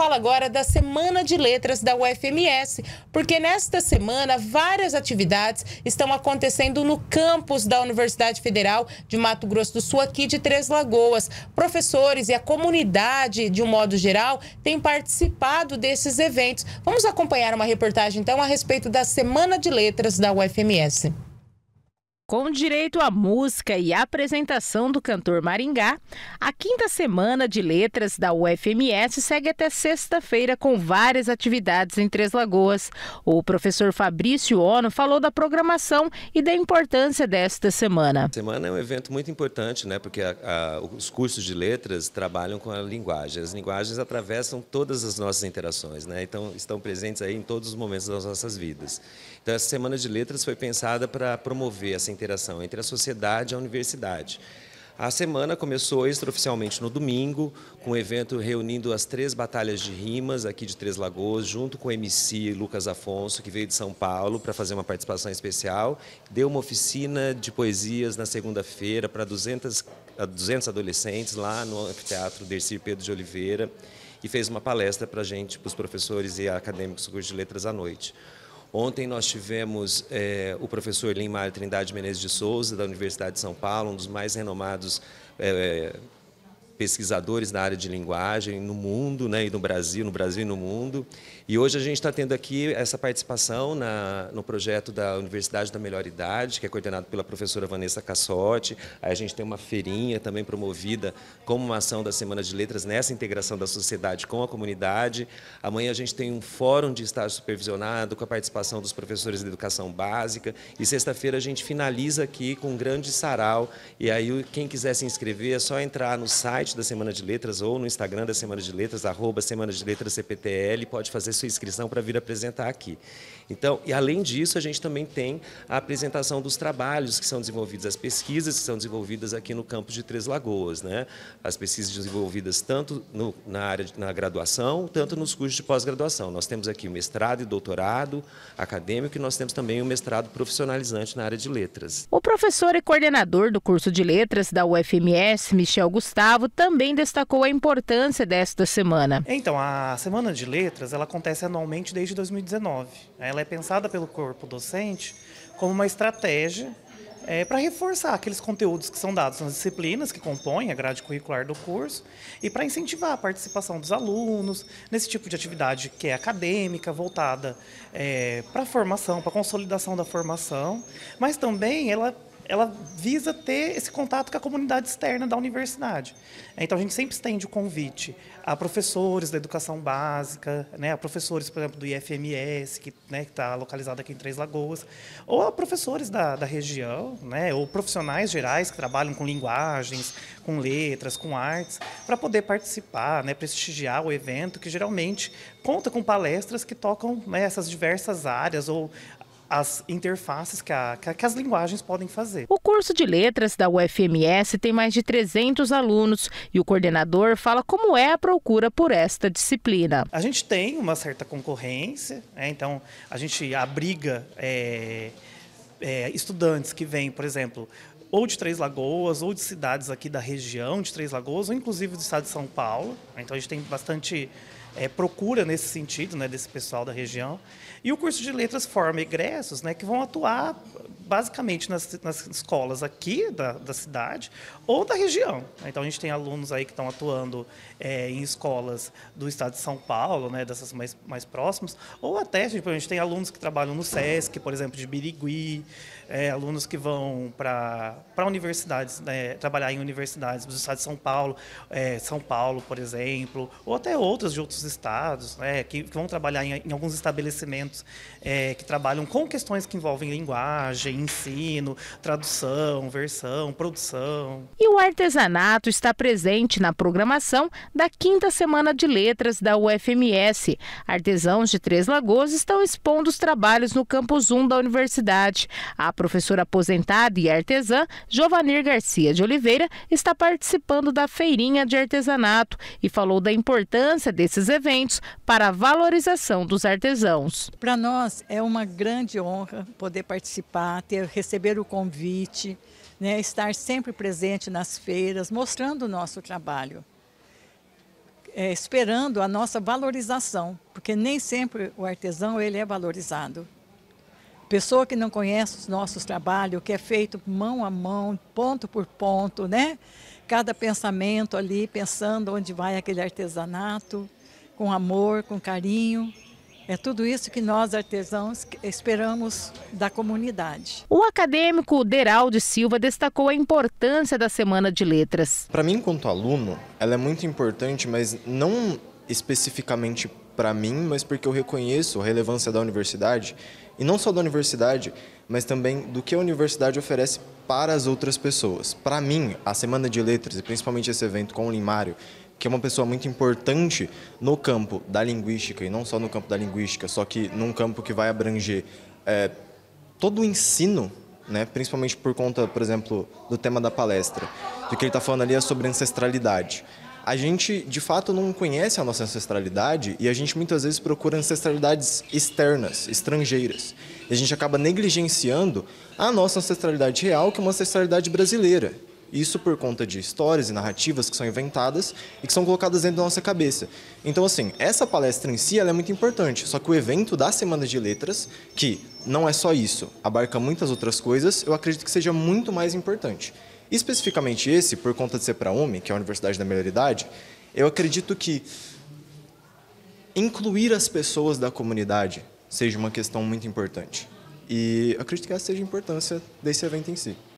fala agora da Semana de Letras da UFMS, porque nesta semana várias atividades estão acontecendo no campus da Universidade Federal de Mato Grosso do Sul, aqui de Três Lagoas. Professores e a comunidade, de um modo geral, têm participado desses eventos. Vamos acompanhar uma reportagem, então, a respeito da Semana de Letras da UFMS. Com direito à música e apresentação do cantor Maringá, a quinta semana de letras da UFMS segue até sexta-feira com várias atividades em Três Lagoas. O professor Fabrício Ono falou da programação e da importância desta semana. semana é um evento muito importante, né? Porque a, a, os cursos de letras trabalham com a linguagem. As linguagens atravessam todas as nossas interações, né? Então estão presentes aí em todos os momentos das nossas vidas. Então, essa Semana de Letras foi pensada para promover essa interação entre a sociedade e a universidade. A semana começou extraoficialmente no domingo, com o um evento reunindo as três batalhas de rimas aqui de Três Lagoas, junto com o MC Lucas Afonso, que veio de São Paulo para fazer uma participação especial. Deu uma oficina de poesias na segunda-feira para 200, 200 adolescentes lá no Anfiteatro Dercy Pedro de Oliveira e fez uma palestra para gente, para os professores e acadêmicos do curso de letras à noite. Ontem nós tivemos é, o professor Linmar Trindade Menezes de Souza, da Universidade de São Paulo, um dos mais renomados é, pesquisadores na área de linguagem no mundo, né, e no Brasil, no Brasil e no mundo. E hoje a gente está tendo aqui essa participação na, no projeto da Universidade da Melhor Idade, que é coordenado pela professora Vanessa Cassotti. Aí a gente tem uma feirinha também promovida como uma ação da Semana de Letras nessa integração da sociedade com a comunidade. Amanhã a gente tem um fórum de estágio supervisionado com a participação dos professores de educação básica. E sexta-feira a gente finaliza aqui com um grande sarau. E aí quem quiser se inscrever é só entrar no site site da Semana de Letras ou no Instagram da Semana de Letras, arroba Semana de Letras CPTL, pode fazer sua inscrição para vir apresentar aqui. Então, e além disso, a gente também tem a apresentação dos trabalhos que são desenvolvidos, as pesquisas que são desenvolvidas aqui no campus de Três Lagoas, né? As pesquisas desenvolvidas tanto no, na área de, na graduação, tanto nos cursos de pós-graduação. Nós temos aqui o mestrado e doutorado acadêmico e nós temos também o mestrado profissionalizante na área de letras. O professor e coordenador do curso de letras da UFMS, Michel Gustavo, também destacou a importância desta semana. Então, a Semana de Letras, ela acontece anualmente desde 2019. Né? Ela ela é pensada pelo corpo docente como uma estratégia é, para reforçar aqueles conteúdos que são dados nas disciplinas que compõem a grade curricular do curso e para incentivar a participação dos alunos nesse tipo de atividade que é acadêmica, voltada é, para a formação, para a consolidação da formação, mas também ela ela visa ter esse contato com a comunidade externa da universidade. Então, a gente sempre estende o convite a professores da educação básica, né, a professores, por exemplo, do IFMS, que né, está localizado aqui em Três Lagoas, ou a professores da, da região, né, ou profissionais gerais que trabalham com linguagens, com letras, com artes, para poder participar, né, prestigiar o evento, que geralmente conta com palestras que tocam né, essas diversas áreas ou as interfaces que, a, que, as linguagens podem fazer. O curso de letras da UFMS tem mais de 300 alunos e o coordenador fala como é a procura por esta disciplina. A gente tem uma certa concorrência, né? então a gente abriga é, é, estudantes que vêm, por exemplo, ou de Três Lagoas, ou de cidades aqui da região de Três Lagoas, ou inclusive do estado de São Paulo. Então a gente tem bastante é, procura nesse sentido, né, desse pessoal da região. E o curso de letras forma egressos né, que vão atuar basicamente nas, nas escolas aqui da, da, cidade ou da região. Né? Então a gente tem alunos aí que estão atuando é, em escolas do estado de São Paulo, né, dessas mais, mais próximas, ou até tipo, a gente tem alunos que trabalham no SESC, por exemplo, de Birigui, é, alunos que vão para universidades, né, trabalhar em universidades do estado de São Paulo, é, São Paulo, por exemplo, ou até outras de outros estados, né, que, que vão trabalhar em, em alguns estabelecimentos é, que trabalham com questões que envolvem linguagem, ensino, tradução, versão, produção. E o artesanato está presente na programação da quinta semana de letras da UFMS. Artesãos de Três Lagoas estão expondo os trabalhos no campus 1 da universidade. A professora aposentada e artesã Jovanir Garcia de Oliveira está participando da feirinha de artesanato e falou da importância desses eventos para a valorização dos artesãos. Para nós é uma grande honra poder participar, ter, receber o convite, né, estar sempre presente nas feiras, mostrando o nosso trabalho, é, esperando a nossa valorização, porque nem sempre o artesão ele é valorizado. Pessoa que não conhece os nossos trabalhos, que é feito mão a mão, ponto por ponto, né? Cada pensamento ali, pensando onde vai aquele artesanato, com amor, com carinho. É tudo isso que nós, artesãos, esperamos da comunidade. O acadêmico Deraldo Silva destacou a importância da Semana de Letras. Para mim, enquanto aluno, ela é muito importante, mas não especificamente para mim, mas porque eu reconheço a relevância da universidade, e não só da universidade, mas também do que a universidade oferece para as outras pessoas. Para mim, a Semana de Letras, e principalmente esse evento com o Limário, que é uma pessoa muito importante no campo da linguística, e não só no campo da linguística, só que num campo que vai abranger é, todo o ensino, né, principalmente por conta, por exemplo, do tema da palestra. O que ele está falando ali é sobre ancestralidade. A gente, de fato, não conhece a nossa ancestralidade e a gente muitas vezes procura ancestralidades externas, estrangeiras. E a gente acaba negligenciando a nossa ancestralidade real, que é uma ancestralidade brasileira isso por conta de histórias e narrativas que são inventadas e que são colocadas dentro da nossa cabeça. Então, assim, essa palestra em si é muito importante, só que o evento da Semana de Letras, que não é só isso, abarca muitas outras coisas, eu acredito que seja muito mais importante. Especificamente esse, por conta de ser para a UME, que é a Universidade da Melhor Idade, eu acredito que incluir as pessoas da comunidade seja uma questão muito importante. E acredito que essa seja a importância desse evento em si.